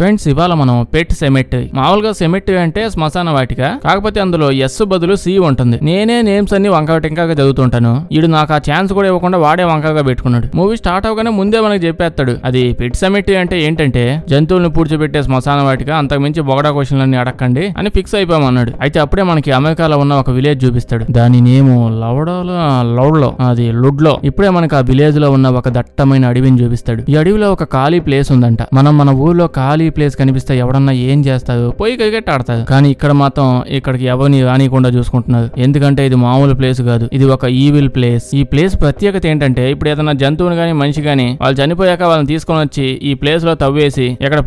friends ఇవాళ మనం పెట్ సెమెట్ మామూలుగా సెమెట్ అంటే శ్మశాన వాటిక కాకపోతే అందులో ఎస్ బదులు సి ఉంటుంది నేనే నేమ్స్ అన్ని వంక టెంకాగా చదువుతుంటాను ఇడు నాకు ఆ ఛాన్స్ కూడా ఇవ్వకుండా వాడే వంకగా పెట్టుకున్నాడు మూవీ స్టార్ట్ అవగానే ముందే మనకు చెప్పేస్తాడు అది పెట్ సెమెట్ అంటే ఏంటంటే జంతువులను పూడ్చిపెట్టే శ్మశాన వాటిక మించి బొగడా క్వశ్చన్లన్నీ అడగండి అని ఫిక్స్ అయిపోయామన్నాడు అయితే అప్పుడే మనకి అమెరికాలో ఉన్న ఒక విలేజ్ చూపిస్తాడు దాని నేము లవడోలో లౌడ్లో అది లుడ్లో ఇప్పుడే మనకి ఆ విలేజ్ లో ఉన్న ఒక దట్టమైన అడవిని చూపిస్తాడు ఈ అడవిలో ఒక ఖాళీ ప్లేస్ ఉందంట మనం మన ఊర్లో ఖాళీ ఖాళీ ప్లేస్ కనిపిస్తే ఎవడన్నా ఏం చేస్తాడు పోయి క్రికెట్ ఆడతాడు కానీ ఇక్కడ మాత్రం ఇక్కడికి ఎవరిని రానికుండా చూసుకుంటున్నారు ఎందుకంటే ఇది మామూలు ప్లేస్ కాదు ఇది ఒక ఈవిల్ ప్లేస్ ఈ ప్లేస్ ప్రత్యేకత ఏంటంటే ఇప్పుడు ఏదైనా జంతువుని కానీ మనిషి కానీ వాళ్ళు చనిపోయాక వాళ్ళని తీసుకొని వచ్చి ఈ ప్లేస్ లో తవ్వేసి ఎక్కడ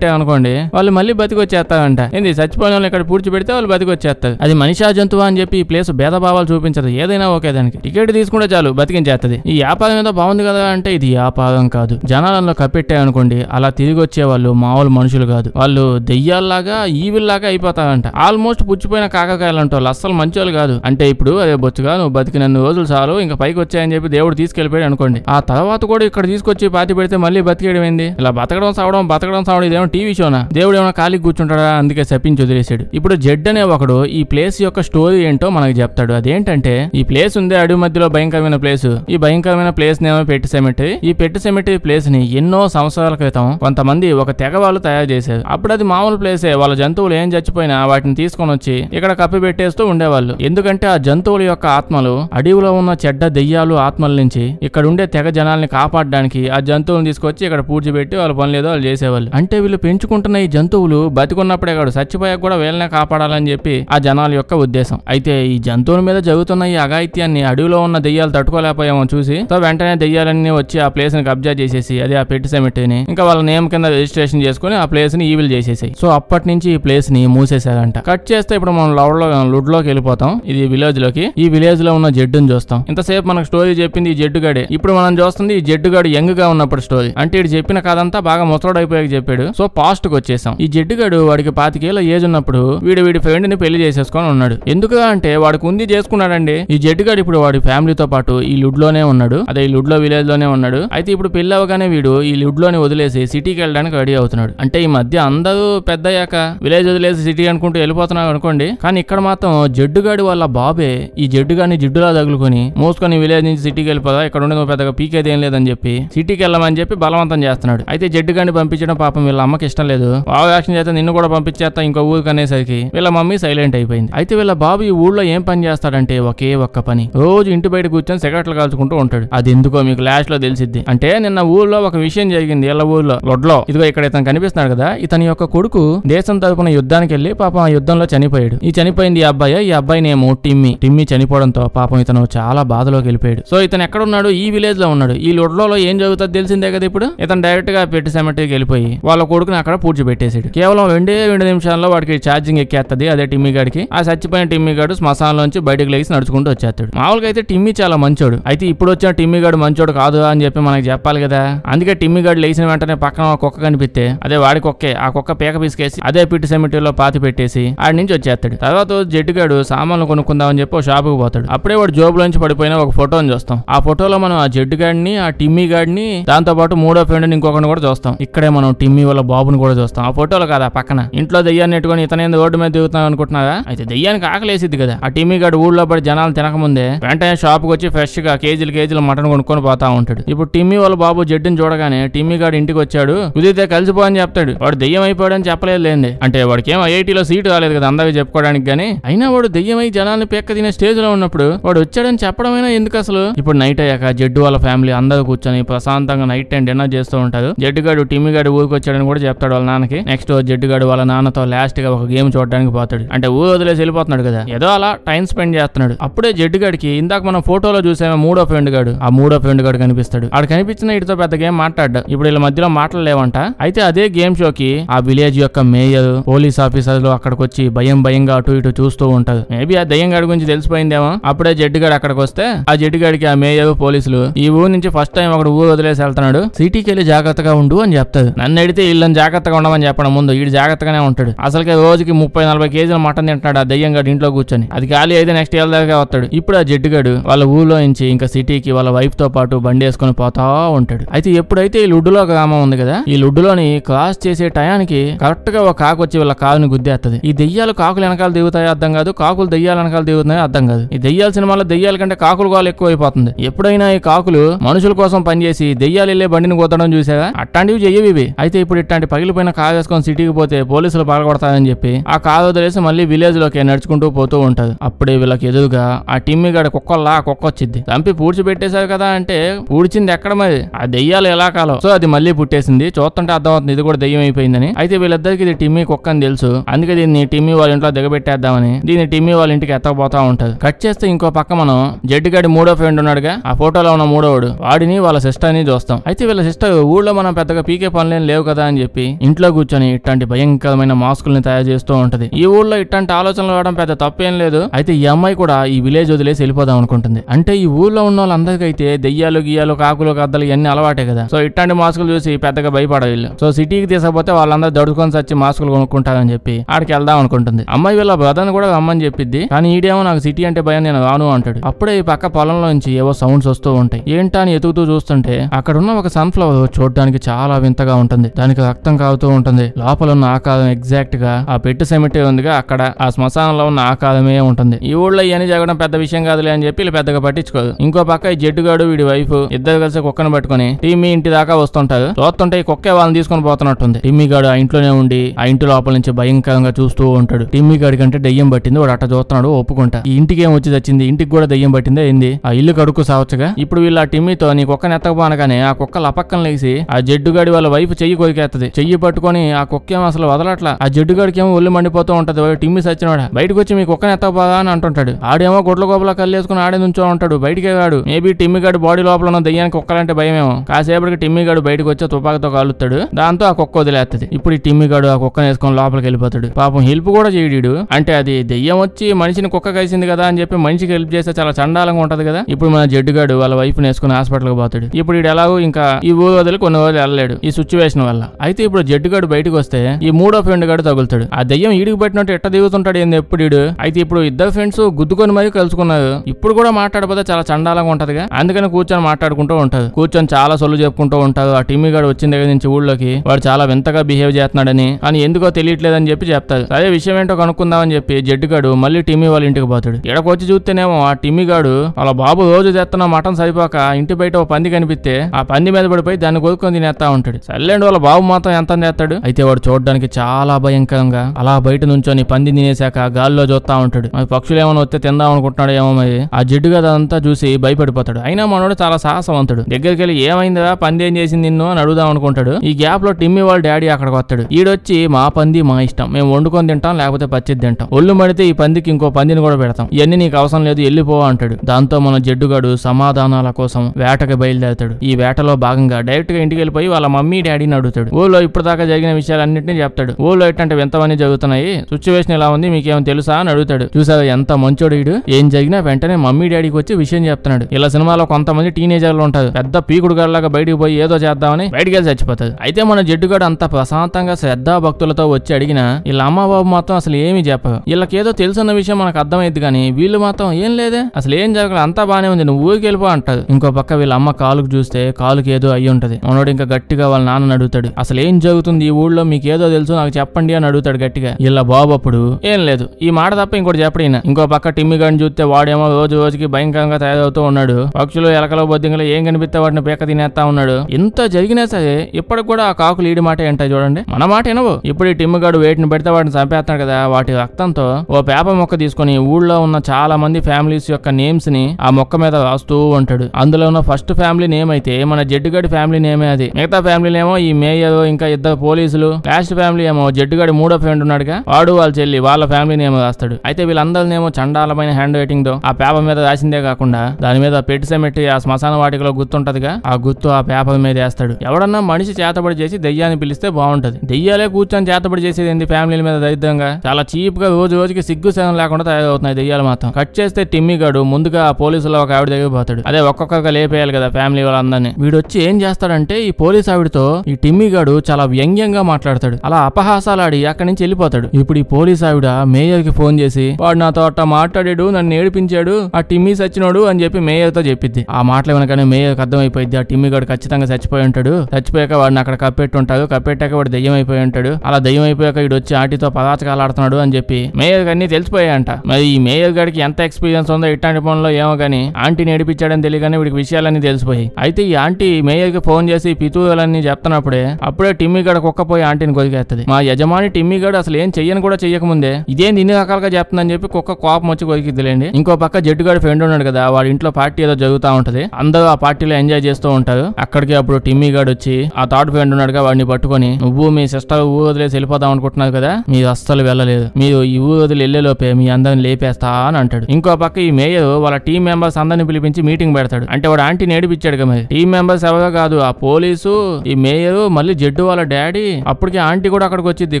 అనుకోండి వాళ్ళు మళ్ళీ బతికొచ్చేస్తారంట ఏంది చచ్చిపోయిన వాళ్ళు ఇక్కడ పూడ్చిపెడితే వాళ్ళు బతికొచ్చేస్తారు అది మనిషా జంతువు అని చెప్పి ఈ ప్లేస్ భేదభావాలు చూపించదు ఏదైనా ఒకే దానికి టికెట్ తీసుకుంటే చాలు బతికించేస్తుంది ఈ వ్యాపారం ఏదో బాగుంది కదా అంటే ఇది వ్యాపారం కాదు జనాలలో కప్పెట్టాయి అనుకోండి అలా తిరిగి వచ్చే వాళ్ళు మామూలు మనుషులు కాదు వాళ్ళు దెయ్యాల్లాగా ఈవిల్లాగా అయిపోతారంట ఆల్మోస్ట్ పుచ్చిపోయిన కాకకాయలు అంటారు మంచి వాళ్ళు కాదు అంటే ఇప్పుడు అదే బొచ్చుగా నువ్వు బతికినన్ని రోజులు చాలు ఇంకా పైకి వచ్చాయని చెప్పి దేవుడు తీసుకెళ్లిపోయాడు అనుకోండి ఆ తర్వాత కూడా ఇక్కడ తీసుకొచ్చి పాతి పెడితే మళ్ళీ బతికేయడం ఏంది ఇలా బతకడం సావడం బతకడం సావడం ఇదేమో టీవీ షోనా దేవుడు ఏమైనా ఖాళీ కూర్చుంటాడా అందుకే శపించి వదిలేశాడు ఇప్పుడు జెడ్ అనే ఒకడు ఈ ప్లేస్ యొక్క స్టోరీ ఏంటో మనకు చెప్తాడు అదేంటంటే ఈ ప్లేస్ ఉంది అడవి మధ్యలో భయంకరమైన ప్లేస్ ఈ భయంకరమైన ప్లేస్ నేమో పెట్టి సెమెటరీ ఈ పెట్టి సెమెటరీ ప్లేస్ ని ఎన్నో సంవత్సరాల క్రితం కొంతమంది ఒక తెగ వాళ్ళు తయారు చేశారు అప్పుడు అది మామూలు ప్లేసే వాళ్ళ జంతువులు ఏం చచ్చిపోయినా వాటిని తీసుకొని వచ్చి ఇక్కడ కప్పి పెట్టేస్తూ ఉండేవాళ్ళు ఎందుకంటే ఆ జంతువుల యొక్క ఆత్మలు అడవిలో ఉన్న చెడ్డ దెయ్యాలు ఆత్మల నుంచి ఇక్కడ ఉండే తెగ జనాల్ని కాపాడడానికి ఆ జంతువులను తీసుకొచ్చి ఇక్కడ పెట్టి వాళ్ళ లేదో వాళ్ళు చేసేవాళ్ళు అంటే వీళ్ళు పెంచుకుంటున్న ఈ జంతువులు బతికున్నప్పుడే కాదు చచ్చిపోయాక కూడా వీళ్ళనే కాపాడాలని చెప్పి ఆ జనాల యొక్క ఉద్దేశం అయితే ఈ జంతువుల మీద జరుగుతున్న ఈ అఘాయిత్యాన్ని అడవిలో ఉన్న దెయ్యాలు తట్టుకోలేకపోయామో చూసి వెంటనే దెయ్యాలన్నీ వచ్చి ఆ ప్లేస్ ని కబ్జా చేసేసి అదే ఆ పెట్టి సెమిటీని ఇంకా వాళ్ళ నేమ్ కింద రిజిస్ట్రేషన్ చేసుకుని తీసుకుని ఆ ప్లేస్ ని ఈవిల్ చేసేసాయి సో అప్పటి నుంచి ఈ ప్లేస్ ని మూసేశారంట కట్ చేస్తే ఇప్పుడు మనం లవ్ లో లుడ్ లోకి వెళ్ళిపోతాం ఇది విలేజ్ లోకి ఈ విలేజ్ లో ఉన్న జెడ్డుని చూస్తాం ఇంతసేపు మనకు స్టోరీ చెప్పింది ఈ జడ్డు గాడే ఇప్పుడు మనం చూస్తుంది ఈ జడ్డు గాడు యంగ్ గా ఉన్నప్పుడు స్టోరీ అంటే ఇది చెప్పిన అంతా బాగా ముసలోడైపోయాక చెప్పాడు సో పాస్ట్ కు వచ్చేసాం ఈ జడ్డు గాడు వాడికి పాతికేళ్ళ ఏజ్ ఉన్నప్పుడు వీడు వీడి ఫ్రెండ్ ని పెళ్లి చేసేసుకొని ఉన్నాడు ఎందుకు అంటే వాడికి ఉంది చేసుకున్నాడండి ఈ జెడ్డు గాడు ఇప్పుడు వాడి ఫ్యామిలీతో పాటు ఈ లుడ్ లోనే ఉన్నాడు అదే ఈ లుడ్ లో విలేజ్ లోనే ఉన్నాడు అయితే ఇప్పుడు పెళ్లి అవగానే వీడు ఈ లుడ్ లోని వదిలేసి సిటీకి వెళ్ళడానికి రెడీ అవుతున్నాడు అంటే ఈ మధ్య అందరూ పెద్దయ్యాక విలేజ్ వదిలేసి సిటీ అనుకుంటూ వెళ్ళిపోతున్నావు అనుకోండి కానీ ఇక్కడ మాత్రం జడ్డుగాడి వాళ్ళ బాబే ఈ జడ్డుగాడిని జిడ్డులా తగులుకొని మోసుకొని విలేజ్ నుంచి సిటీకి వెళ్ళిపోదా ఇక్కడ ఉండే నువ్వు పెద్దగా పీకేది ఏం లేదని చెప్పి సిటీకి వెళ్ళమని చెప్పి బలవంతం చేస్తున్నాడు అయితే జడ్డుగాడిని పంపించడం పాపం వీళ్ళ అమ్మకి ఇష్టం లేదు బాబు యాక్షన్ చేస్తే నిన్ను కూడా పంపించేస్తా ఇంకో ఊరికి అనేసరికి వీళ్ళ మమ్మీ సైలెంట్ అయిపోయింది అయితే వీళ్ళ బాబు ఈ ఊళ్ళో ఏం పని చేస్తాడంటే ఒకే ఒక్క పని రోజు ఇంటి బయట కూర్చొని సెగట్లు కాల్చుకుంటూ ఉంటాడు అది ఎందుకో మీకు లాస్ట్ లో తెలిసిద్ది అంటే నిన్న ఊళ్ళో ఒక విషయం జరిగింది వీళ్ళ ఊళ్ళో లొడ్లో ఇదిగో ఇక్కడ ఇతను కనిపిస్తున్నాడు కదా ఇతని యొక్క కొడుకు దేశం తరపున యుద్ధానికి వెళ్ళి పాపం ఆ యుద్ధంలో చనిపోయాడు ఈ చనిపోయింది ఈ అబ్బాయి ఈ అబ్బాయి నేమో టిమ్మి టిమ్మి చనిపోవడంతో పాపం ఇతను చాలా బాధలోకి వెళ్ళిపోయాడు సో ఇతను ఎక్కడ ఉన్నాడు ఈ విలేజ్ లో ఉన్నాడు ఈ లొడ్లో ఏం జరుగుతుందో తెలిసిందే కదా ఇప్పుడు ఇతను డైరెక్ట్ గా పెట్టి సెమెట్రీకి వెళ్ళిపోయి వాళ్ళ కొడుకుని అక్కడ పూడ్చిపెట్టేసాడు కేవలం రెండే రెండు నిమిషాల్లో వాడికి ఛార్జింగ్ ఎక్కేస్తుంది అదే టిమ్మి గాడికి ఆ చచ్చిపోయిన టిమ్మి గాడు శ్మశానంలోంచి బయటకు లేచి నడుచుకుంటూ వచ్చేస్తాడు మామూలుగా అయితే టిమ్మి చాలా మంచోడు అయితే ఇప్పుడు వచ్చిన టిమ్మి గాడు మంచోడు కాదు అని చెప్పి మనకి చెప్పాలి కదా అందుకే టిమ్మి గాడు లేచిన వెంటనే పక్కన కుక్క కనిపిస్తే అదే అదే వాడి కుక్కే ఆ కుక్క పీక పీసుకేసి అదే పిట్టి సెమిటీలో పాతి పెట్టేసి ఆడి నుంచి వచ్చేస్తాడు తర్వాత జడ్డుగాడు సామాన్లు కొనుక్కుందామని చెప్పి కు పోతాడు అప్పుడే వాడు జోబులోంచి పడిపోయిన ఒక ఫోటోని చూస్తాం ఆ ఫోటోలో మనం ఆ జడ్డుగాడిని ఆ టిమ్మీ గాడిని దాంతో పాటు మూడో ఫ్రెండ్ని ఇంకొకరిని కూడా చూస్తాం ఇక్కడే మనం టిమ్మీ వాళ్ళ బాబుని కూడా చూస్తాం ఆ ఫోటోలో కదా పక్కన ఇంట్లో దెయ్యాన్ని ఎట్టుకొని ఇతనే రోడ్డు మీద దిగుతున్నాం అనుకుంటున్నారా అయితే దెయ్యానికి ఆకలేసిద్ది కదా ఆ టిమ్మీ గాడు ఊళ్ళో పడి జనాలు తినకముందే వెంటనే షాప్కి వచ్చి ఫ్రెష్ గా కేజీలు కేజీలు మటన్ కొనుక్కొని పోతా ఉంటాడు ఇప్పుడు టిమ్మీ వాళ్ళ బాబు జడ్డుని చూడగానే టిమ్మీ గాడు ఇంటికి వచ్చాడు కుదిరితే కలిసిపోయింది చెప్తాడు వాడు దెయ్యం అయిపోయాడని చెప్పలేదు లేండి అంటే వాడికి ఏం ఐఐటీలో సీటు రాలేదు కదా అందరికీ చెప్పుకోవడానికి గానీ అయినా వాడు దెయ్యమై జనాన్ని పెక్క తినే స్టేజ్ లో ఉన్నప్పుడు వాడు వచ్చాడని చెప్పడమైనా ఎందుకు అసలు ఇప్పుడు నైట్ అయ్యాక జడ్డు వాళ్ళ ఫ్యామిలీ అందరూ కూర్చొని ప్రశాంతంగా నైట్ టైం డిన్నర్ చేస్తూ ఉంటారు జడ్డుగాడు టిమ్మిగాడు వచ్చాడని కూడా చెప్తాడు వాళ్ళ నాన్నకి నెక్స్ట్ జడ్డుగాడు వాళ్ళ నాన్నతో లాస్ట్ గా ఒక గేమ్ చూడడానికి పోతాడు అంటే ఊరు వదిలేసి వెళ్ళిపోతున్నాడు కదా ఏదో అలా టైం స్పెండ్ చేస్తున్నాడు అప్పుడే జడ్డుగాడికి ఇందాక మనం ఫోటోలో చూసామే మూడో ఫ్రెండ్ గాడు ఆ మూడో ఫ్రెండ్ గాడు కనిపిస్తాడు ఆడు కనిపించిన ఇటుతో పెద్ద గేమ్ మాట్లాడ్డా ఇప్పుడు వీళ్ళ మధ్యలో మాట్లాడలేవంట అయితే అదే గేమ్ షోకి ఆ విలేజ్ యొక్క మేయర్ పోలీస్ ఆఫీసర్లు అక్కడికి వచ్చి భయం భయంగా అటు ఇటు చూస్తూ ఉంటారు మేబీ ఆ దయ్యం గడి గురించి తెలిసిపోయిందేమో అప్పుడే జడ్డుగాడు అక్కడికి వస్తే ఆ జడ్డుగాడికి ఆ మేయర్ పోలీసులు ఈ ఊరు నుంచి ఫస్ట్ టైం ఒకడు ఊరు వదిలేసి వెళ్తున్నాడు సిటీకి వెళ్ళి జాగ్రత్తగా ఉండు అని చెప్తారు నన్ను అడితే వీళ్ళని జాగ్రత్తగా ఉండమని చెప్పడం ముందు వీడు జాగ్రత్తగానే ఉంటాడు అసలు రోజుకి ముప్పై నలభై కేజీల మటన్ తింటున్నాడు ఆ దయ్యం గడు ఇంట్లో కూర్చొని అది ఖాళీ అయితే నెక్స్ట్ ఇయర్ దాకా వస్తాడు ఇప్పుడు ఆ జడ్డుగాడు వాళ్ళ ఊర్లో నుంచి ఇంకా సిటీకి వాళ్ళ వైఫ్ తో పాటు బండి వేసుకొని పోతా ఉంటాడు అయితే ఎప్పుడైతే ఈ లుడ్డులో గ్రామం ఉంది కదా ఈ లుడ్డులోని క్రాస్ క్రాస్ చేసే టయానికి కరెక్ట్ గా ఒక కాకు వచ్చి వీళ్ళ కాలుని గుద్దేస్తుంది ఈ దెయ్యాలు కాకులు వెనకాల దిగుతాయో అర్థం కాదు కాకులు దెయ్యాలు వెనకాల దిగుతాయో అర్థం కాదు ఈ దెయ్యాల సినిమాలో దెయ్యాల కంటే కాకులు కాలు ఎక్కువ అయిపోతుంది ఎప్పుడైనా ఈ కాకులు మనుషుల కోసం పనిచేసి దెయ్యాలు వెళ్లే బండిని కొద్దడం చూసారా అట్లాంటివి చెయ్యవి ఇవి అయితే ఇప్పుడు ఇట్లాంటి పగిలిపోయిన కాలు వేసుకొని సిటీకి పోతే పోలీసులు పగలగొడతారని చెప్పి ఆ కాలు వదిలేసి మళ్ళీ విలేజ్ లోకి నడుచుకుంటూ పోతూ ఉంటది అప్పుడే వీళ్ళకి ఎదురుగా ఆ టిమ్మి గడ కుక్కల్లా కుక్క వచ్చింది తంపి పూడ్చి పెట్టేశారు కదా అంటే పూడ్చింది ఎక్కడ మరి ఆ దెయ్యాలు ఎలా కాలో సో అది మళ్ళీ పుట్టేసింది చూస్తుంటే అర్థమవుతుంది కూడా దయ్యం అయిపోయిందని అయితే వీళ్ళిద్దరికి ఇది టిమ్మీ కుక్క అని తెలుసు అందుకే దీన్ని టిమ్మీ వాళ్ళ ఇంట్లో దిగబెట్టేద్దామని దీన్ని టిమ్మీ వాళ్ళ ఇంటికి ఎత్తకపోతా ఉంటది కట్ చేస్తే ఇంకో పక్క మనం జడ్డిగాడి మూడో ఫ్రెండ్ ఉన్నాడుగా ఆ ఫోటోలో ఉన్న మూడోడు వాడిని వాళ్ళ సిస్టర్ ని చూస్తాం అయితే వీళ్ళ సిస్టర్ ఊళ్ళో మనం పెద్దగా పీకే పనులేం లేవు కదా అని చెప్పి ఇంట్లో కూర్చొని ఇట్లాంటి భయంకరమైన మాస్కుల్ని తయారు చేస్తూ ఉంటది ఈ ఊళ్ళో ఇట్లాంటి ఆలోచనలు రావడం పెద్ద తప్పేం లేదు అయితే ఈ అమ్మాయి కూడా ఈ విలేజ్ వదిలేసి వెళ్ళిపోదాం అనుకుంటుంది అంటే ఈ ఊళ్ళో ఉన్న వాళ్ళందరికైతే దెయ్యాలు గియ్యాలు కాకులు కద్దలు ఇవన్నీ అలవాటే కదా సో ఇట్లాంటి మాస్కులు చూసి పెద్దగా భయపడవిల్లు సో సిటీ సిటీకి తీసుకపోతే వాళ్ళందరూ దడుకొని వచ్చి మాస్కులు కొనుక్కుంటారని చెప్పి ఆడికి వెళ్దాం అనుకుంటుంది అమ్మాయి వీళ్ళ బ్రదర్ని కూడా రమ్మని చెప్పిద్ది కానీ ఈడేమో నాకు సిటీ అంటే భయం నేను రాను అంటాడు అప్పుడే ఈ పక్క పొలంలో నుంచి ఏవో సౌండ్స్ వస్తూ ఉంటాయి ఏంటని అని ఎతుకుతూ చూస్తుంటే ఉన్న ఒక సన్ఫ్లవర్ చూడడానికి చాలా వింతగా ఉంటుంది దానికి రక్తం కాగుతూ ఉంటుంది లోపల ఉన్న ఆకారం ఎగ్జాక్ట్ గా ఆ పెట్టు సెమిటే ఉందిగా అక్కడ ఆ శ్మశానంలో ఉన్న ఆకారమే ఉంటుంది ఈ ఊళ్ళో ఇవన్నీ జరగడం పెద్ద విషయం కాదులే అని చెప్పి వీళ్ళు పెద్దగా పట్టించుకోదు ఇంకో పక్క ఈ జడ్డుగాడు వీడి వైఫ్ ఇద్దరు కలిసి కుక్కను పట్టుకుని మీ ఇంటి దాకా వస్తుంటారు చూస్తుంటే ఈ కుక్కే వాళ్ళని తీసుకొని పోతున్నారు టిమ్మి గాడు ఆ ఇంట్లోనే ఉండి ఆ ఇంటి లోపల నుంచి భయంకరంగా చూస్తూ ఉంటాడు గాడి కంటే దెయ్యం పట్టింది వాడు అట్ట చూస్తున్నాడు ఒప్పుకుంటా ఈ ఇంటికి ఏమొచ్చి వచ్చి తెచ్చింది ఇంటికి కూడా దెయ్యం పట్టిందే ఏంది ఆ ఇల్లు కడుక్కు సావచ్చుగా ఇప్పుడు వీళ్ళు ఆ టిమ్మితో నీ కుక్క నెత్తకపోనగానే ఆ కుక్క లపక్కన లేసి ఆ జడ్డుగాడి వాళ్ళ వైఫ్ చెయ్యి కొరికేస్తుంది చెయ్యి పట్టుకొని ఆ కుక్క ఏమో అసలు వదలట్లా ఆ జడ్డుగాడికి ఏమో ఒళ్ళు మండిపోతూ ఉంటది టిమ్మి సచ్చినవాడు బయటకు వచ్చి మీ కుక్క నెత్తకపోదా అని అంటుంటాడు ఆడేమో గుడ్ల గోపల కల్లేసుకుని ఆడే నుంచో ఉంటాడు బయటకే కాడు మేబీ టిమ్మిగాడు బాడీ లోపల ఉన్న దెయ్యానికి కుక్కలంటే భయమేమో కాసేపటికి గాడు బయటకు వచ్చి తుపాకతో కాలుతాడు దాంతో కుక్క వదిలేస్తుంది ఇప్పుడు ఈ టిమ్మి గాడు ఆ కుక్కను వేసుకొని లోపలికి వెళ్ళిపోతాడు పాపం హెల్ప్ కూడా చేయడు అంటే అది దెయ్యం వచ్చి మనిషిని కుక్క కలిసింది కదా అని చెప్పి మనిషికి హెల్ప్ చేస్తే చాలా చండాలంగా ఉంటది కదా ఇప్పుడు మన జడ్డుగాడు వాళ్ళ వైఫ్ వేసుకుని హాస్పిటల్ కి పోతాడు ఇప్పుడు ఇది ఎలాగో ఇంకా ఈ ఊరు వదిలి కొన్ని రోజులు వెళ్ళలేడు ఈ సిచ్యువేషన్ వల్ల అయితే ఇప్పుడు జడ్డుగాడు బయటకు వస్తే ఈ మూడో ఫ్రెండ్ గాడు తగులుతాడు ఆ దెయ్యం ఈడికి పట్టినట్టు ఎట్ట దిగుతుంటాడు ఏంది ఎప్పుడు ఈడు అయితే ఇప్పుడు ఇద్దరు ఫ్రెండ్స్ గుద్దుకొని మరీ కలుసుకున్నారు ఇప్పుడు కూడా మాట్లాడబోతే చాలా చండాలంగా ఉంటదిగా అందుకని కూర్చొని మాట్లాడుకుంటూ ఉంటారు కూర్చొని చాలా సొల్లు చెప్పుకుంటూ ఉంటారు ఆ టిమ్మి గాడు వచ్చిన దగ్గర నుంచి ఊళ్ళోకి వాడు చాలా వింతగా బిహేవ్ చేస్తున్నాడని అని ఎందుకో తెలియట్లేదని చెప్పి చెప్తాడు అదే విషయం ఏంటో కనుక్కుందామని చెప్పి జడ్డుగాడు మళ్ళీ టిమ్మి వాళ్ళ ఇంటికి పోతాడు ఇక్కడకొచ్చి చూస్తేనేమో ఆ గాడు వాళ్ళ బాబు రోజు చేస్తున్న మటన్ సరిపోక ఇంటి బయట ఒక పంది కనిపిస్తే ఆ పంది మీద పడిపోయి దాన్ని కొనుక్కొని తినేస్తా ఉంటాడు సర్లేండి వాళ్ళ బాబు మాత్రం ఎంత తెస్తాడు అయితే వాడు చూడడానికి చాలా భయంకరంగా అలా బయట నుంచొని పంది తినేశాక గాల్లో చూస్తా ఉంటాడు మరి పక్షులు ఏమైనా వస్తే తిందాం అనుకుంటున్నాడు ఏమో మరి ఆ జిడ్డుగా అదంతా చూసి భయపడిపోతాడు అయినా మనోడు చాలా సాహసవంతుడు దగ్గరికి వెళ్ళి ఏమైందా పంది ఏం చేసింది నిన్ను అని అడుగుదాం అనుకుంటాడు ఈ గ్యాప్ లో టిమ్ సిమ్మి వాళ్ళ డాడీ అక్కడికి వస్తాడు ఈడొచ్చి మా పంది మా ఇష్టం మేము వండుకొని తింటాం లేకపోతే పచ్చిది తింటాం ఒళ్ళు మడితే ఈ పందికి ఇంకో పందిని కూడా పెడతాం ఇవన్నీ నీకు అవసరం లేదు వెళ్ళిపోవా అంటాడు దాంతో మన జడ్డుగాడు సమాధానాల కోసం వేటకి బయలుదేరుతాడు ఈ వేటలో భాగంగా డైరెక్ట్ గా ఇంటికి వెళ్ళిపోయి వాళ్ళ మమ్మీ డాడీని అడుగుతాడు ఊళ్ళో ఇప్పటిదాకా జరిగిన విషయాలన్నింటినీ చెప్తాడు ఊళ్ళో ఎట్టంటే వింతవన్నీ జరుగుతున్నాయి సిచ్యువేషన్ ఎలా ఉంది మీకేమో తెలుసా అని అడుగుతాడు చూసారా ఎంత మంచోడు వీడు ఏం జరిగినా వెంటనే మమ్మీ డాడీకి వచ్చి విషయం చెప్తున్నాడు ఇలా సినిమాలో కొంతమంది టీనేజర్లు ఉంటారు పెద్ద పీకుడు గారిలాగా బయటకు పోయి ఏదో చేద్దామని బయటకెళ్ళి చచ్చిపోతారు అయితే మన జడ్డు రెడ్డిగాడు అంత ప్రశాంతంగా భక్తులతో వచ్చి అడిగిన వీళ్ళ అమ్మబాబు మాత్రం అసలు ఏమీ చెప్పరు వీళ్ళకేదో తెలుసున్న విషయం మనకు అర్థమైంది కానీ వీళ్ళు మాత్రం ఏం లేదే అసలు ఏం జరగలేదు అంతా బానే ఉంది నువ్వు ఊరికి వెళ్ళిపో అంటారు ఇంకో పక్క వీళ్ళ అమ్మ కాలుకు చూస్తే కాలుకి ఏదో అయ్యి ఉంటది మనోడు ఇంకా గట్టిగా వాళ్ళ నాన్న అడుగుతాడు అసలు ఏం జరుగుతుంది ఈ ఊళ్ళో మీకు ఏదో తెలుసు నాకు చెప్పండి అని అడుగుతాడు గట్టిగా వీళ్ళ బాబు అప్పుడు ఏం లేదు ఈ మాట తప్ప ఇంకోటి చెప్పడైనా ఇంకో పక్క టిమ్మి గారిని చూస్తే వాడేమో రోజు రోజుకి భయంకరంగా తయారవుతూ ఉన్నాడు పక్షులు ఎలకలో బొద్దింగలో ఏం కనిపిస్తే వాటిని పేక తినేస్తా ఉన్నాడు ఇంత జరిగినా సరే ఇప్పటికి కూడా ఆ కాకులు ఈడి మాట ఏంటో చూడండి మన మాట వినవు ఇప్పుడు ఈ టిమ్ముగాడు వేటిని పెడితే వాటిని చంపేస్తాడు కదా వాటి రక్తంతో ఓ పేప మొక్క తీసుకుని ఊళ్ళో ఉన్న చాలా మంది ఫ్యామిలీస్ యొక్క నేమ్స్ ని ఆ మొక్క మీద రాస్తూ ఉంటాడు అందులో ఉన్న ఫస్ట్ ఫ్యామిలీ నేమ్ అయితే మన జడ్డుగడి ఫ్యామిలీ నేమే అది మిగతా ఫ్యామిలీ ఏమో ఈ మేయర్ ఇంకా ఇద్దరు పోలీసులు లాస్ట్ ఫ్యామిలీ ఏమో జడ్డుగడి మూడో ఫ్రెండ్ ఉన్నాడుగా వాడు వాళ్ళ చెల్లి వాళ్ళ ఫ్యామిలీ నేమ్ రాస్తాడు అయితే వీళ్ళందరినేమో చండాలమైన హ్యాండ్ రైటింగ్ తో ఆ పేప మీద రాసిందే కాకుండా దాని మీద పెట్టి సెమెట్టి ఆ శ్మశాన వాటికలో గుర్తుంటదిగా ఆ గుర్తు ఆ పేపర్ మీద వేస్తాడు ఎవడన్నా మనిషి చేతబడి చేసి దెయ్యం అని పిలిస్తే బాగుంటది దెయ్యాలే కూర్చొని చేతబడి చేసేది ఏంది ఫ్యామిలీల మీద దరిద్రంగా చాలా చీప్ గా రోజు రోజుకి సిగ్గు సేవం లేకుండా తయారవుతున్నాయి దెయ్యాలు మాత్రం కట్ చేస్తే టిమ్మి గడు ముందుగా పోలీసుల ఒక ఆవిడ దగ్గర పోతాడు అదే ఒక్కొక్కగా లేపేయాలి కదా ఫ్యామిలీ వాళ్ళందరినీ వీడు వచ్చి ఏం చేస్తాడంటే ఈ పోలీస్ ఆవిడతో ఈ టిమ్మి గడు చాలా వ్యంగ్యంగా మాట్లాడతాడు అలా అపహాసాలు ఆడి అక్కడి నుంచి వెళ్ళిపోతాడు ఇప్పుడు ఈ పోలీస్ ఆవిడ మేయర్ కి ఫోన్ చేసి వాడు నాతో తోట మాట్లాడాడు నన్ను ఏడిపించాడు ఆ టిమ్మి సచ్చినోడు అని చెప్పి మేయర్ తో చెప్పింది ఆ మాటలు వెనకనే మేయర్ అర్థమైపోయింది ఆ టిమ్మి గడు ఖచ్చితంగా చచ్చిపోయి ఉంటాడు చచ్చిపోయాక వాడిని అక్కడ కప్పెట్టు ఉంటాడు కప్పెట్టాక వాడు దయ్యం అయిపోయి ఉంటాడు అలా దయ్యం అయిపోయాక ఇడు వచ్చి ఆటితో పదార్థకాలు ఆడుతున్నాడు అని చెప్పి మేయర్ గారిని తెలిసిపోయాయంట మరి ఈ మేయర్ గారికి ఎంత ఎక్స్పీరియన్స్ ఉందో ఇట్లాంటి పనుల్లో ఏమో కానీ ఆంటీ ఏడిపించాడని తెలియగానే వీడికి విషయాలన్నీ తెలిసిపోయి అయితే ఈ ఆంటీ మేయర్ కి ఫోన్ చేసి పితూలన్నీ చెప్తున్నప్పుడే అప్పుడే టిమ్మీ గడ కుక్కపోయి ఆంటీని కొరికేస్తుంది మా యజమాని టిమ్మీ గడు అసలు ఏం చెయ్యను కూడా చెయ్యకముందే ఇదేంది ఇన్ని రకాలుగా చెప్తుందని చెప్పి కుక్క కోపం వచ్చి కొరికిద్దిలేండి ఇంకో పక్క జట్టుగాడు ఫ్రెండ్ ఉన్నాడు కదా వాడి ఇంట్లో పార్టీ ఏదో జరుగుతూ ఉంటది అందరూ ఆ పార్టీలో ఎంజాయ్ చేస్తూ ఉంటారు అక్కడికి అప్పుడు టిమ్మీ గడు వచ్చి ఆ థర్డ్ ఫ్రెండ్ ఉన్నాడుగా వాడిని పట్టుకొని నువ్వు మీ సిస్టర్ ఊ వదిలేసి వెళ్ళిపోదాం అనుకుంటున్నావు కదా మీరు అస్సలు వెళ్ళలేదు మీరు ఈ ఊరు వదిలి లోపే మీ అందరిని లేపేస్తా అని అంటాడు ఇంకో పక్క ఈ మేయర్ వాళ్ళ టీం మెంబర్స్ అందరిని పిలిపించి మీటింగ్ పెడతాడు అంటే వాడు ఆంటీ నేడిపించాడు మరి టీం మెంబర్స్ ఎవరో కాదు ఆ పోలీసు ఈ మేయర్ మళ్ళీ జడ్డు వాళ్ళ డాడీ అప్పటికి ఆంటీ కూడా అక్కడికి వచ్చింది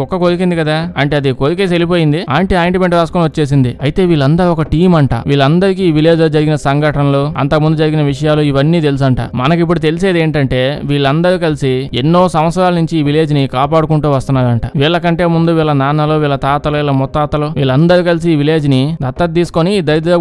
కుక్క కొలికింది కదా అంటే అది కొలికేసి వెళ్ళిపోయింది ఆంటీ ఆయింట్మెంట్ రాసుకొని వచ్చేసింది అయితే వీళ్ళందరూ ఒక టీం అంట వీళ్ళందరికీ ఈ విలేజ్ లో జరిగిన సంఘటనలు అంతకుముందు జరిగిన విషయాలు ఇవన్నీ తెలుసంట మనకి ఇప్పుడు తెలిసేది ఏంటంటే వీళ్ళందరూ కలిసి ఎన్నో సంవత్సరాలు సంవత్సరాల నుంచి ఈ విలేజ్ ని కాపాడుకుంటూ వస్తున్నారంట వీళ్ళకంటే ముందు వీళ్ళ నాన్నలు వీళ్ళ తాతలు వీళ్ళ ముత్తాతలు వీళ్ళందరూ కలిసి ఈ విలేజ్ ని దత్త తీసుకొని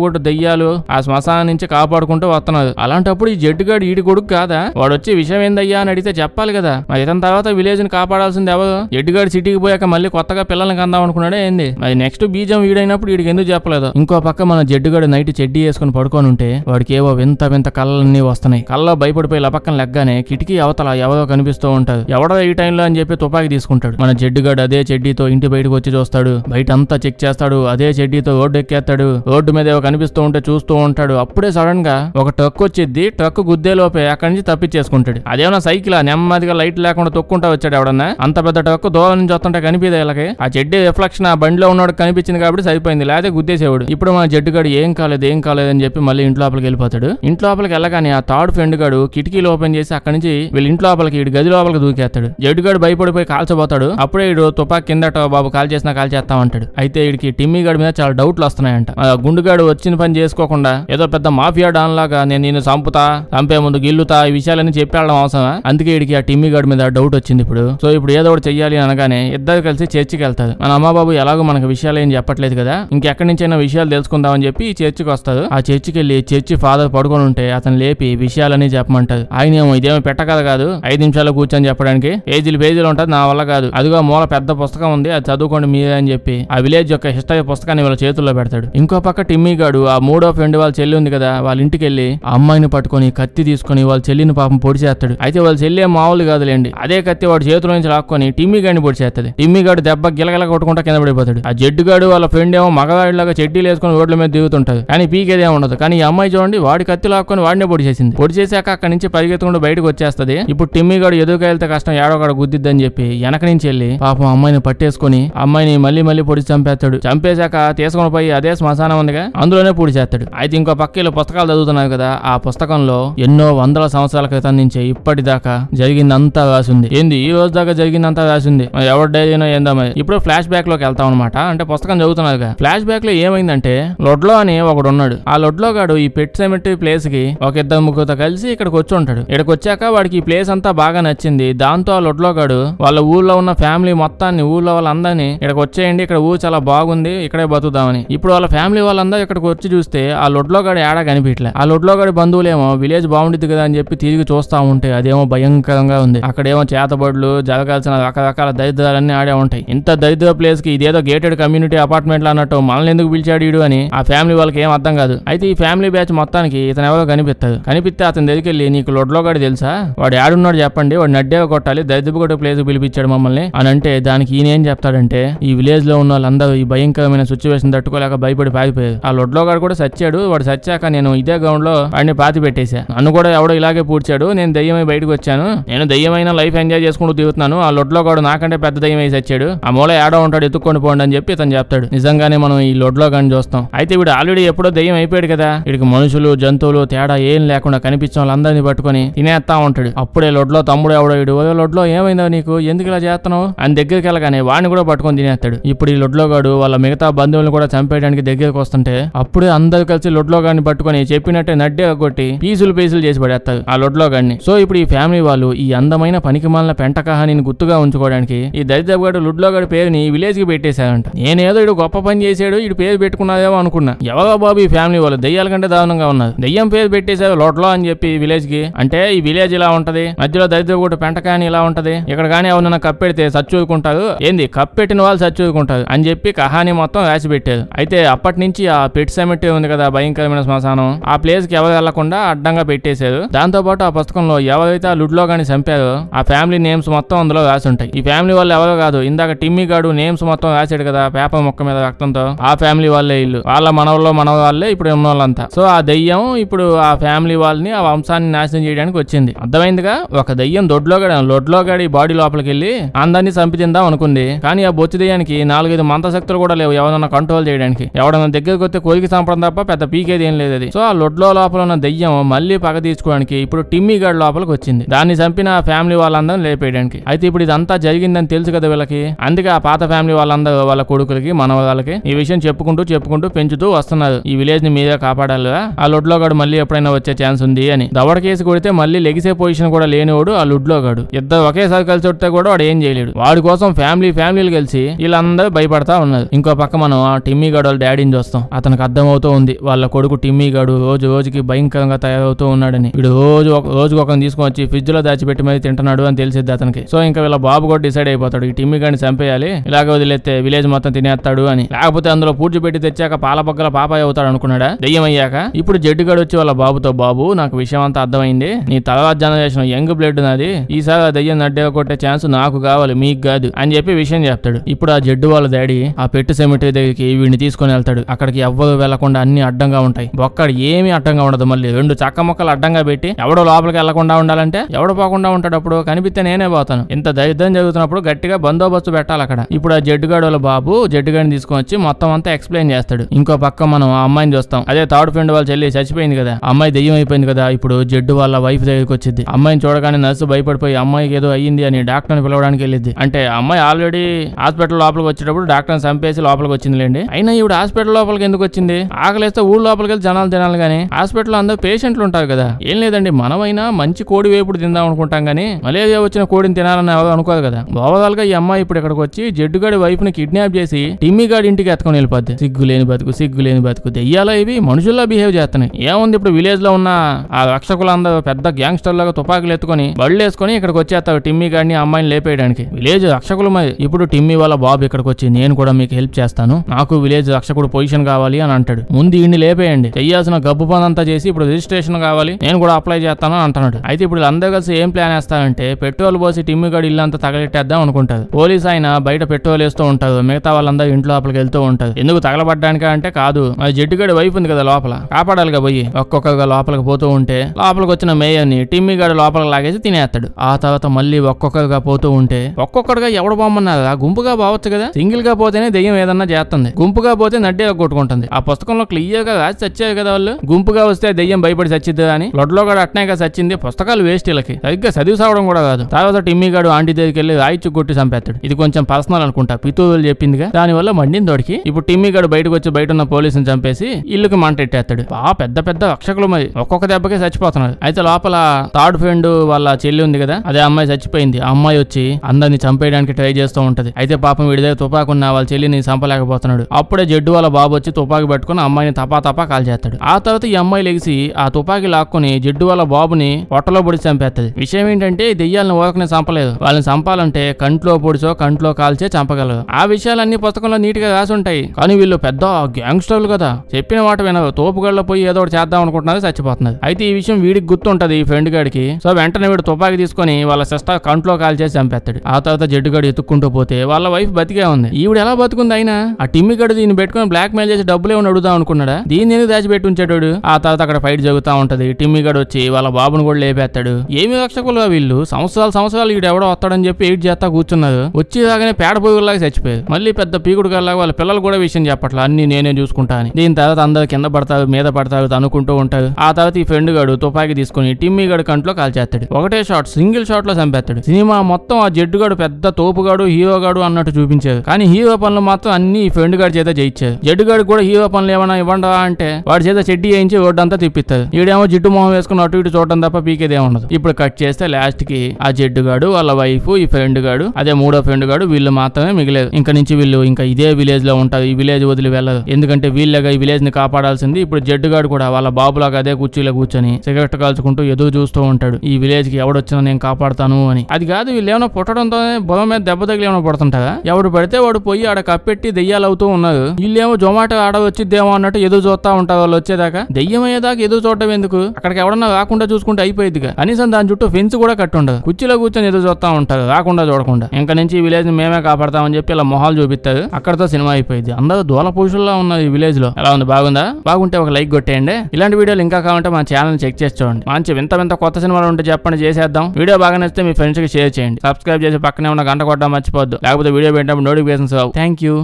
గుడ్డ దెయ్యాలు ఆ శ్మశానం నుంచి కాపాడుకుంటూ వస్తున్నారు అలాంటప్పుడు ఈ జడ్డుగాడు ఈడి కొడుకు కాదా వాడు వచ్చి విషయం ఏందయ్యా అని అడిగితే చెప్పాలి కదా మరి ఇతని తర్వాత విలేజ్ ని కాపాడాల్సింది ఎవరు జడ్డుగాడు సిటీకి పోయాక మళ్ళీ కొత్తగా పిల్లల్ని కందాం అనుకున్నాడే ఏంది మరి నెక్స్ట్ బీజం వీడైనప్పుడు వీడికి ఎందుకు చెప్పలేదు ఇంకో పక్క మన జడ్డుగాడు నైట్ చెడ్డి వేసుకుని పడుకొని ఉంటే వాడికి ఏవో వింత వింత కళ్ళన్నీ వస్తున్నాయి కళ్ళ భయపడిపోయి లపక్కన లెగ్గానే కిటికీ అవతల ఎవరో కనిపిస్తూ ఉంటారు ఎవరు ఎవడో ఈ టైంలో అని చెప్పి తుపాకి తీసుకుంటాడు మన చెడ్డిగాడు అదే చెడ్డీతో ఇంటి బయటకు వచ్చి చూస్తాడు బయట అంతా చెక్ చేస్తాడు అదే చెడ్డీతో రోడ్డు ఎక్కేస్తాడు రోడ్డు మీద కనిపిస్తూ ఉంటే చూస్తూ ఉంటాడు అప్పుడే సడన్ గా ఒక ట్రక్ వచ్చింది ట్రక్ గుద్దేలోపే అక్కడి నుంచి తప్పించేసుకుంటాడు అదేమన్నా సైకిల్ నెమ్మదిగా లైట్ లేకుండా తొక్కుంటా వచ్చాడు ఎవడన్నా అంత పెద్ద ట్రక్ దూరం నుంచి వస్తుంటే కనిపించదు ఇలాగ ఆ చెడ్డీ రిఫ్లెక్షన్ ఆ బండిలో ఉన్నాడు కనిపించింది కాబట్టి సరిపోయింది లేదా గుద్దేసేవాడు ఇప్పుడు మన జడ్డుగాడు ఏం కాలేదు ఏం కాలేదు అని చెప్పి మళ్ళీ ఇంట్లో లోపలికి వెళ్ళిపోతాడు ఇంటి లోపలికి వెళ్ళగానే ఆ థర్డ్ ఫ్రెండ్ గాడు కిటికీలు ఓపెన్ చేసి అక్కడి నుంచి వీళ్ళ ఇంట్లోపలికి లోపలికి గది లోపలికి దూకేస్తాడు చేస్తాడు జడ్డుగాడు భయపడిపోయి కాల్చబోతాడు అప్పుడే ఇడు తుపాకి కిందట బాబు కాల్ చేసినా కాల్ చేస్తా ఉంటాడు అయితే వీడికి టిమ్మీ గడి మీద చాలా డౌట్లు వస్తున్నాయంట గుండుగాడు వచ్చిన పని చేసుకోకుండా ఏదో పెద్ద మాఫియా డాన్ లాగా నేను నేను చంపుతా చంపే ముందు గిల్లుతా ఈ విషయాలన్నీ చెప్పేయడం అవసరమా అందుకే వీడికి ఆ టిమ్మీ గడి మీద డౌట్ వచ్చింది ఇప్పుడు సో ఇప్పుడు ఏదో ఒకటి చెయ్యాలి అనగానే ఇద్దరు కలిసి చర్చికి వెళ్తాడు మన అమ్మబాబు ఎలాగో మనకు విషయాలు ఏం చెప్పట్లేదు కదా ఇంకెక్కడి నుంచైనా విషయాలు తెలుసుకుందామని చెప్పి ఈ చర్చికి వస్తాడు ఆ చర్చికి వెళ్ళి చర్చి ఫాదర్ పడుకొని ఉంటే అతను లేపి విషయాలన్నీ చెప్పమంటారు ఏమో ఇదేమో పెట్టకదా కాదు ఐదు నిమిషాలు కూర్చొని చెప్పడానికి చదవడానికి పేజీలు పేజీలు ఉంటుంది నా వల్ల కాదు అదిగో మూల పెద్ద పుస్తకం ఉంది అది చదువుకోండి మీరే అని చెప్పి ఆ విలేజ్ యొక్క హిస్టరీ పుస్తకాన్ని వాళ్ళ చేతుల్లో పెడతాడు ఇంకో పక్క టిమ్మీ గాడు ఆ మూడో ఫ్రెండ్ వాళ్ళ చెల్లి ఉంది కదా వాళ్ళ ఇంటికి వెళ్ళి అమ్మాయిని పట్టుకొని కత్తి తీసుకుని వాళ్ళ చెల్లిని పాపం పొడి చేస్తాడు అయితే వాళ్ళ చెల్లి మామూలు కాదులేండి అదే కత్తి వాడు చేతుల నుంచి లాక్కొని టిమ్మీ గాడిని పొడి చేస్తుంది టిమ్మీ గాడు దెబ్బ గిలగల కొట్టుకుంటా కింద పడిపోతాడు ఆ జడ్డు గాడు వాళ్ళ ఫ్రెండ్ ఏమో మగవాడిలాగా చెడ్డీలు వేసుకుని రోడ్ల మీద దిగుతుంటాడు కానీ పీకేదే ఉండదు కానీ ఈ అమ్మాయి చూడండి వాడి కత్తి లాక్కొని వాడినే పొడి చేసింది పొడి చేశాక అక్కడి నుంచి పరిగెత్తుకుండా బయటకు వచ్చేస్తుంది ఇప్పుడు టిమ్మీ గాడు ఎదుగుకెళ్తే కష్టం ఏడోగడ గుద్దిద్దని చెప్పి వెనక నుంచి వెళ్ళి పాపం అమ్మాయిని పట్టేసుకుని అమ్మాయిని మళ్ళీ మళ్ళీ పొడి చంపేస్తాడు చంపేశాక తీసుకుని పోయి అదే శ్మశానం ఉందిగా అందులోనే పూడి చేస్తాడు అయితే ఇంకో పక్క పుస్తకాలు చదువుతున్నారు కదా ఆ పుస్తకంలో ఎన్నో వందల సంవత్సరాల క్రితం నుంచి ఇప్పటిదాకా జరిగిందంతా రాసింది ఏంది ఈ రోజు దాకా జరిగిందంతా రాసింది ఎవరి డైరీనో ఏందో మరి ఇప్పుడు ఫ్లాష్ బ్యాక్ లోకి వెళ్తాం అనమాట అంటే పుస్తకం చదువుతున్నారుగా ఫ్లాష్ బ్యాక్ లో ఏమైందంటే లొడ్లో అని ఒకడు ఉన్నాడు ఆ లొడ్లో గాడు ఈ పెట్ సెమెట్రీ ప్లేస్ కి ఒక ఇద్దరు ముగ్గురుతో కలిసి ఇక్కడికి వచ్చి ఉంటాడు ఇక్కడికి వచ్చాక వాడికి ఈ ప్లేస్ అంతా బాగా నచ్చింది దాంతో దాంతో ఆ లొడ్లోగాడు వాళ్ళ ఊళ్ళో ఉన్న ఫ్యామిలీ మొత్తాన్ని ఊళ్ళో వాళ్ళందరినీ ఇక్కడికి వచ్చేయండి ఇక్కడ ఊరు చాలా బాగుంది ఇక్కడే బతుకుదామని ఇప్పుడు వాళ్ళ ఫ్యామిలీ వాళ్ళందరూ ఇక్కడికి వచ్చి చూస్తే ఆ లొడ్లోగాడు ఏడా కనిపించలే ఆ లొడ్లోగాడి బంధువులేమో విలేజ్ బాగుండిద్ది కదా అని చెప్పి తిరిగి చూస్తా ఉంటే అదేమో భయంకరంగా ఉంది అక్కడేమో చేతబడులు జరగాల్సిన రకరకాల దరిద్రాలన్నీ ఆడే ఉంటాయి ఇంత దరిద్ర ప్లేస్ కి ఇదేదో గేటెడ్ కమ్యూనిటీ అపార్ట్మెంట్ అన్నట్టు మనల్ని ఎందుకు పిలిచాడు వీడు అని ఆ ఫ్యామిలీ వాళ్ళకి ఏం అర్థం కాదు అయితే ఈ ఫ్యామిలీ బ్యాచ్ మొత్తానికి ఇతను ఎవరో కనిపిస్తాడు కనిపిస్తే అతని దగ్గరికి వెళ్ళి నీకు లొడ్లోగాడు తెలుసా వాడు ఏడున్నాడు చెప్పండి వాడు నడ్డే కొట్ట కొట్టాలి దరిద్రపుగొట్ట ప్లేస్ పిలిపించాడు మమ్మల్ని అని అంటే దానికి ఈయన ఏం చెప్తాడంటే ఈ విలేజ్ లో ఉన్న వాళ్ళందరూ ఈ భయంకరమైన సిచ్యువేషన్ తట్టుకోలేక భయపడి పారిపోయారు ఆ లొడ్లో గారు కూడా సచ్చాడు వాడు సచ్చాక నేను ఇదే గ్రౌండ్ లో వాడిని పాతి పెట్టేశా నన్ను కూడా ఎవడో ఇలాగే పూడ్చాడు నేను దయ్యమై బయటకు వచ్చాను నేను దయ్యమైన లైఫ్ ఎంజాయ్ చేసుకుంటూ దిగుతున్నాను ఆ లొడ్లో కూడా నాకంటే పెద్ద దయ్యం వేసి ఆ మూల ఏడో ఉంటాడు ఎత్తుక్కొని పోండి అని చెప్పి తను చెప్తాడు నిజంగానే మనం ఈ లొడ్లో కానీ చూస్తాం అయితే వీడు ఆల్రెడీ ఎప్పుడో దయ్యం అయిపోయాడు కదా వీడికి మనుషులు జంతువులు తేడా ఏం లేకుండా కనిపించిన వాళ్ళందరినీ పట్టుకొని తినేస్తా ఉంటాడు అప్పుడే లొడ్లో తమ్ముడు ఎవడో వీడు లొడ్లో ఏమైందో నీకు ఎందుకు ఇలా చేస్తున్నావు అని దగ్గరికి వెళ్ళగానే వాడిని కూడా పట్టుకొని తినేస్తాడు ఇప్పుడు ఈ లొడ్లోగాడు వాళ్ళ మిగతా బంధువులను కూడా చంపేయడానికి దగ్గరకు వస్తుంటే అప్పుడే అందరు కలిసి లొడ్లోగాడిని పట్టుకొని చెప్పినట్టే నడ్డే కొట్టి పీసులు పీసులు చేసి పడేస్తారు ఆ లొడ్లోగాడిని సో ఇప్పుడు ఈ ఫ్యామిలీ వాళ్ళు ఈ అందమైన పనికిమాలిన పెంటకాహాని గుర్తుగా ఉంచుకోవడానికి ఈ దరిద్రగాడు లొడ్లోగాడి పేరుని విలేజ్ కి పెట్టేశారంట నేనేదో ఇడు గొప్ప పని చేశాడు ఇటు పేరు పెట్టుకున్నాదేమో అనుకున్నా ఎవరో బాబు ఈ ఫ్యామిలీ వాళ్ళు దెయ్యాల కంటే దారుణంగా ఉన్నారు దెయ్యం పేరు పెట్టేశారు లొడ్లో అని చెప్పి విలేజ్ కి అంటే ఈ విలేజ్ ఇలా ఉంటది మధ్యలో దరిద్రగూడ పెంటకాని కానీ ఇలా ఉంటది ఇక్కడ కానీ ఎవరైనా కప్పెడితే చచ్చూదుకుంటారు ఏంది కప్పెట్టిన వాళ్ళు చచ్చూదుకుంటారు అని చెప్పి కహాని మొత్తం రాసి పెట్టారు అయితే అప్పటి నుంచి ఆ పెట్ సెమెట్ ఉంది కదా భయంకరమైన శ్మశానం ఆ ప్లేస్ కి ఎవరు వెళ్లకుండా అడ్డంగా పెట్టేశారు దాంతో పాటు ఆ పుస్తకంలో ఎవరైతే ఆ లుడ్లో కానీ చంపారో ఆ ఫ్యామిలీ నేమ్స్ మొత్తం అందులో రాసి ఉంటాయి ఈ ఫ్యామిలీ వాళ్ళు ఎవరు కాదు ఇందాక టిమ్మీ గాడు నేమ్స్ మొత్తం రాశాడు కదా పేపర్ మొక్క మీద రక్తంతో ఆ ఫ్యామిలీ వాళ్ళే ఇల్లు వాళ్ళ మనవల్లో మనవ వాళ్ళే ఇప్పుడు ఉన్న వాళ్ళంతా సో ఆ దయ్యం ఇప్పుడు ఆ ఫ్యామిలీ వాళ్ళని ఆ వంశాన్ని నాశనం చేయడానికి వచ్చింది అర్థమైందిగా ఒక దయ్యం దొడ్లో కూడా దొడ్లో గాడి బాడీ లోపలికి వెళ్ళి అందరినీ చంపి తిందాం అనుకుంది కానీ ఆ బొచ్చు దయ్యానికి నాలుగైదు మంతశక్తులు కూడా లేవు ఎవరన్నా కంట్రోల్ చేయడానికి ఎవడన్నా దగ్గరకు వస్తే కోరిక చంపడం తప్ప పెద్ద పీకేది ఏం లేదు అది సో ఆ లొడ్లో లోపల ఉన్న దెయ్యం మళ్ళీ పగ తీసుకోవడానికి ఇప్పుడు టిమ్మీ గాడి లోపలికి వచ్చింది దాన్ని చంపిన ఫ్యామిలీ వాళ్ళందరం లేపేయడానికి అయితే ఇప్పుడు ఇదంతా జరిగిందని తెలుసు కదా వీళ్ళకి అందుకే ఆ పాత ఫ్యామిలీ వాళ్ళందరూ వాళ్ళ కొడుకులకి వాళ్ళకి ఈ విషయం చెప్పుకుంటూ చెప్పుకుంటూ పెంచుతూ వస్తున్నారు ఈ విలేజ్ ని మీరే కాపాడాలి ఆ లొడ్లో గాడు మళ్ళీ ఎప్పుడైనా వచ్చే ఛాన్స్ ఉంది అని దవడ కేసు కొడితే మళ్ళీ లెగిసే పొజిషన్ కూడా లేనివాడు ఆ లొడ్లో గాడు ఇద్దరు ఒకేసారి కలిసి ఉంటే కూడా వాడు ఏం చేయలేడు వాడి కోసం ఫ్యామిలీ ఫ్యామిలీలు కలిసి వీళ్ళందరూ భయపడతా ఉన్నారు ఇంకో పక్క మనం ఆ టిమ్మీ గడు వాళ్ళ డాడీని చూస్తాం అతనికి అర్థమవుతూ ఉంది వాళ్ళ కొడుకు టిమ్మీ గడు రోజు రోజుకి భయంకరంగా తయారవుతూ ఉన్నాడని వీడు రోజు రోజుకు ఒకరిని తీసుకొని వచ్చి ఫ్రిడ్జ్ లో దాచిపెట్టి మరి తింటున్నాడు అని తెలిసిద్ది అతనికి సో ఇంకా వీళ్ళ బాబు కూడా డిసైడ్ అయిపోతాడు ఈ టిమ్మీ గడిని చంపేయాలి ఇలాగ వదిలేస్తే విలేజ్ మొత్తం తినేస్తాడు అని లేకపోతే అందులో పూడ్చి పెట్టి తెచ్చాక పక్కల పాప అవుతాడు అనుకున్నాడా దెయ్యం అయ్యాక ఇప్పుడు గడు వచ్చి వాళ్ళ బాబుతో బాబు నాకు విషయం అంతా అర్థమైంది నీ తర్వాత జనరేషన్ యంగ్ బ్లడ్ నాది ఈసారి దయ్యం నడ్డే కొట్టే ఛాన్స్ నాకు కావాలి మీకు కాదు అని చెప్పి విషయం చెప్తాడు ఇప్పుడు ఆ జడ్డు వాళ్ళ డాడీ ఆ పెట్టు సెమిటరీ దగ్గరికి వీడిని తీసుకుని వెళ్తాడు అక్కడికి ఎవ్వరు వెళ్లకుండా అన్ని అడ్డంగా ఉంటాయి ఒక్కడ ఏమీ అడ్డంగా ఉండదు మళ్ళీ రెండు చక్క మొక్కలు అడ్డంగా పెట్టి ఎవడో లోపలికి వెళ్లకుండా ఉండాలంటే ఎవడు పోకుండా ఉంటాడు అప్పుడు కనిపిస్తే నేనే పోతాను ఇంత దరిద్రం జరుగుతున్నప్పుడు గట్టిగా బందోబస్తు పెట్టాలి అక్కడ ఇప్పుడు ఆ జడ్డుగాడు బాబు జడ్డుగాడిని తీసుకొని వచ్చి మొత్తం అంతా ఎక్స్ప్లెయిన్ చేస్తాడు ఇంకో పక్క మనం ఆ అమ్మాయిని చూస్తాం అదే థర్డ్ ఫ్రెండ్ వాళ్ళు చెల్లి చచ్చిపోయింది కదా అమ్మాయి దెయ్యం అయిపోయింది కదా ఇప్పుడు జడ్డు వాళ్ళ వైఫ్ దగ్గరికి వచ్చింది అమ్మాయిని చూడగానే నర్సు భయపడిపోయి అమ్మాయి అమ్మాయికి ఏదో అయ్యింది అని డాక్టర్ని పిలవడానికి వెళ్ళింది అంటే అమ్మాయి ఆల్రెడీ హాస్పిటల్ లోపలికి వచ్చేటప్పుడు డాక్టర్ని చంపేసి లోపలికి లేండి అయినా ఇవి హాస్పిటల్ లోపలికి ఎందుకు వచ్చింది ఆకలిస్తే ఊళ్ళ లోపలికి వెళ్ళి జనాలు తినాలి కానీ హాస్పిటల్లో అందరూ పేషెంట్లు ఉంటారు కదా ఏం లేదండి మనమైనా మంచి కోడి వేపుడు తిందాం అనుకుంటాం కానీ మలేరియా వచ్చిన కోడిని తినాలని అనుకోదు కదా ఓవరాల్ ఈ అమ్మాయి ఇప్పుడు ఇక్కడికి వచ్చి జడ్డుగాడి వైఫ్ ని కిడ్నాప్ చేసి టిమ్మిగాడి ఇంటికి ఎత్తుకొని వెళ్ళిపోద్ది సిగ్గు లేని బతుకు సిగ్గు లేని బతుకు దెయ్యాలా ఇవి మనుషుల్లో బిహేవ్ చేస్తున్నాయి ఏముంది ఇప్పుడు విలేజ్ లో ఉన్న ఆ రక్షకులందరూ పెద్ద గ్యాంగ్స్టర్ లాగా తుపాకులు ఎత్తుకొని బళ్ళు వేసుకొని ఇక్కడికి వచ్చి చేస్తావు టిమ్మీ గాడిని అమ్మాయిని లేపేయడానికి విలేజ్ రక్షకులు మరి ఇప్పుడు టిమ్మీ వాళ్ళ బాబు ఇక్కడికి వచ్చి నేను కూడా మీకు హెల్ప్ చేస్తాను నాకు విలేజ్ రక్షకుడు పొజిషన్ కావాలి అని అంటాడు ముందు ఈ లేపేయండి చెయ్యాల్సిన గబ్బు పనంతా చేసి ఇప్పుడు రిజిస్ట్రేషన్ కావాలి నేను కూడా అప్లై చేస్తాను అంటున్నాడు అయితే ఇప్పుడు అందరూ కలిసి ఏం ప్లాన్ వేస్తారంటే పెట్రోల్ పోసి టిమ్మి గడు ఇల్లు అంతా తగలెట్టేద్దాం అనుకుంటారు పోలీస్ ఆయన బయట పెట్రోల్ వేస్తూ ఉంటారు మిగతా వాళ్ళందరూ ఇంట్లో లోపలికి వెళ్తూ ఉంటారు ఎందుకు తగలబడ్డానికి అంటే కాదు మరి జడ్డుగడి వైపు ఉంది కదా లోపల కాపాడాలిగా పోయి ఒక్కొక్కగా లోపలికి పోతూ ఉంటే లోపలికి వచ్చిన మేయర్ని టిమ్మి గడి లోపలికి లాగేసి తినేస్తాడు ఆ తర్వాత తర్వాత మళ్ళీ ఒక్కొక్కరుగా పోతూ ఉంటే ఒక్కొక్కరుగా ఎవడు బామ్మన్నారు గుంపుగా పోవచ్చు కదా సింగిల్ గా పోతేనే దెయ్యం ఏదన్నా చేస్తుంది గుంపుగా పోతే నడ్డే కొట్టుకుంటుంది ఆ పుస్తకంలో క్లియర్ గా రాసి చచ్చారు కదా వాళ్ళు గుంపుగా వస్తే దెయ్యం భయపడి చచ్చిద్దా అని లొడ్లో కూడా అట్నేగా చచ్చింది పుస్తకాలు వేస్ట్ వీళ్ళకి సరిగ్గా చదివి సావడం కూడా కాదు తర్వాత గడు ఆంటీ దగ్గరికి వెళ్ళి రాయిచ్చు కొట్టి చంపేస్తాడు ఇది కొంచెం పర్సనల్ అనుకుంటా పితూలు చెప్పిందిగా వల్ల మండింది దోడికి ఇప్పుడు టిమ్మీగాడు బయటకు వచ్చి బయట ఉన్న పోలీసుని చంపేసి ఇల్లుకి మంట ఎట్టేస్తాడు ఆ పెద్ద పెద్ద రక్షకులు మరి ఒక్కొక్క దెబ్బకే చచ్చిపోతున్నారు అయితే లోపల థర్డ్ ఫ్రెండ్ వాళ్ళ చెల్లి ఉంది కదా అదే అమ్మాయి చచ్చిపోయింది ఆ అమ్మాయి వచ్చి అందరిని చంపేయడానికి ట్రై చేస్తూ ఉంటది అయితే పాపం వీడి దగ్గర తుపాకు ఉన్న వాళ్ళ చెల్లిని చంపలేకపోతున్నాడు అప్పుడే జడ్డు వాళ్ళ బాబు వచ్చి తుపాకు పెట్టుకుని అమ్మాయిని తపా తపా కాల్ చేస్తాడు ఆ తర్వాత ఈ అమ్మాయి లెగిసి ఆ తుపాకి లాక్కుని జడ్డు వాళ్ళ బాబుని పొట్టలో పొడి చంపేస్తుంది విషయం ఏంటంటే దెయ్యాలను ఓకనే చంపలేదు వాళ్ళని చంపాలంటే కంట్లో పొడిచో కంట్లో కాల్చే చంపగలరు ఆ విషయాలన్నీ పుస్తకంలో నీట్ గా రాసి ఉంటాయి కానీ వీళ్ళు పెద్ద గ్యాంగ్స్టర్లు కదా చెప్పిన మాట వినరు తోపుగళ్ళ పోయి ఏదో ఒకటి చేద్దాం అనుకుంటున్నారు చచ్చిపోతున్నారు అయితే ఈ విషయం వీడికి గుర్తుంటది ఈ ఫ్రెండ్ గాడికి సో వెంటనే వీడు తుపాకి తీసుకుని వాళ్ళ సిస్టర్ కంట్లో కాల్ చేసి చంపేస్తాడు ఆ తర్వాత జడ్డుగాడు ఎత్తుక్కుంటూ పోతే వాళ్ళ వైఫ్ బతికే ఉంది ఈవిడ ఎలా బతుకుంది అయినా ఆ గడు దీన్ని పెట్టుకుని బ్లాక్ మెయిల్ చేసి డబ్బులు ఏమైనా అడుగుదాం అనుకున్నాడా దీన్ని ఎందుకు దాచిపెట్టి ఉంచాడు ఆ తర్వాత అక్కడ ఫైట్ జరుగుతూ ఉంటది గడు వచ్చి వాళ్ళ బాబును కూడా లేపేస్తాడు ఏమి రక్షకులు వీళ్ళు సంవత్సరాలు సంవత్సరాలు ఈడు ఎవడో వస్తాడని చెప్పి ఎయిట్ చేస్తా కూర్చున్నారు వచ్చేదాగానే పేడ పోగులాగా చచ్చిపోయారు మళ్ళీ పెద్ద పీకుడు కల్లాగా వాళ్ళ పిల్లలు కూడా విషయం చెప్పట్ల అన్ని నేనే చూసుకుంటా అని దీని తర్వాత అందరు కింద పడతారు మీద పడతారు అనుకుంటూ ఉంటారు ఆ తర్వాత ఈ ఫ్రెండ్ గాడు తుపాకి తీసుకుని గడు కంట్లో కాల్చేస్తాడు ఒకటే షాట్ సింగిల్ షాట్ షాట్లో చంపేస్తాడు సినిమా మొత్తం ఆ జడ్డుగాడు పెద్ద తోపుగాడు హీరోగాడు అన్నట్టు చూపించారు కానీ హీరో పనులు మాత్రం అన్ని ఈ ఫ్రెండ్ గారి చేత జయించారు జడ్డుగాడు కూడా హీరో పనులు ఏమైనా ఇవ్వండా అంటే వాడి చేత చెడ్డి వేయించి రోడ్డు అంతా తిప్పిస్తారు ఈడేమో జిడ్డు మొహం వేసుకుని అటు ఇటు చూడటం తప్ప పీకేదే ఉండదు ఇప్పుడు కట్ చేస్తే లాస్ట్ కి ఆ జడ్డుగాడు వాళ్ళ వైఫ్ ఈ ఫ్రెండ్ గాడు అదే మూడో ఫ్రెండ్ గాడు వీళ్ళు మాత్రమే మిగిలేదు ఇంకా నుంచి వీళ్ళు ఇంకా ఇదే విలేజ్ లో ఉంటారు ఈ విలేజ్ వదిలి వెళ్ళదు ఎందుకంటే వీళ్ళగా ఈ విలేజ్ ని కాపాడాల్సింది ఇప్పుడు జడ్డుగాడు కూడా వాళ్ళ బాబులాగా అదే కూర్చీలో కూర్చొని సిగరెట్ కాల్చుకుంటూ ఎదురు చూస్తూ ఉంటాడు ఈ విలేజ్ కి ఎవడొచ్చినా నేను కాపాడు పడతాను అని అది కాదు వీళ్ళు ఏమైనా పుట్టడంతో బుధం మీద దెబ్బ తగిలి ఏమైనా పడుతుంటారా ఎవడు పడితే వాడు పోయి ఆడ కప్పెట్టి దెయ్యాలు అవుతూ ఉన్నారు వీళ్ళేమో జొమాటో ఆడ వచ్చిద్దేమో అన్నట్టు ఎదురు చూస్తా ఉంటారు వాళ్ళు వచ్చేదాకా దెయ్యం అయ్యేదాకా ఎదురు చూడటం ఎందుకు అక్కడికి ఎవడన్నా రాకుండా చూసుకుంటే అయిపోయిందిగా కనీసం దాని చుట్టూ ఫెన్స్ కూడా కట్టుండదు కుర్చీలో కూర్చొని ఎదురు చూస్తా ఉంటారు రాకుండా చూడకుండా ఇంకా నుంచి విలేజ్ మేమే కాపాడతామని చెప్పి ఇలా మొహాలు చూపిస్తారు అక్కడతో సినిమా అయిపోయింది అందరూ దూల పురుషుల్లో ఉన్నది ఈ విలేజ్ లో ఎలా ఉంది బాగుందా బాగుంటే ఒక లైక్ కొట్టేయండి ఇలాంటి వీడియోలు ఇంకా కావాలంటే మా ఛానల్ చెక్ చేసి చూడండి మంచి వింత వింత కొత్త సినిమాలు ఉంటే చెప్పండి చేసేద్దాం వీడియో బాగానే నచ్చితే మీ ఫ్రెండ్స్కి షేర్ చేయండి సబ్స్క్రైబ్ చేసి పక్కనే ఉన్న గంట కొట్టడం మర్చిపోద్దు లేకపోతే వీడియో పెట్టినప్పుడు నోటిఫికేషన్స్ థ్యాంక్ యూ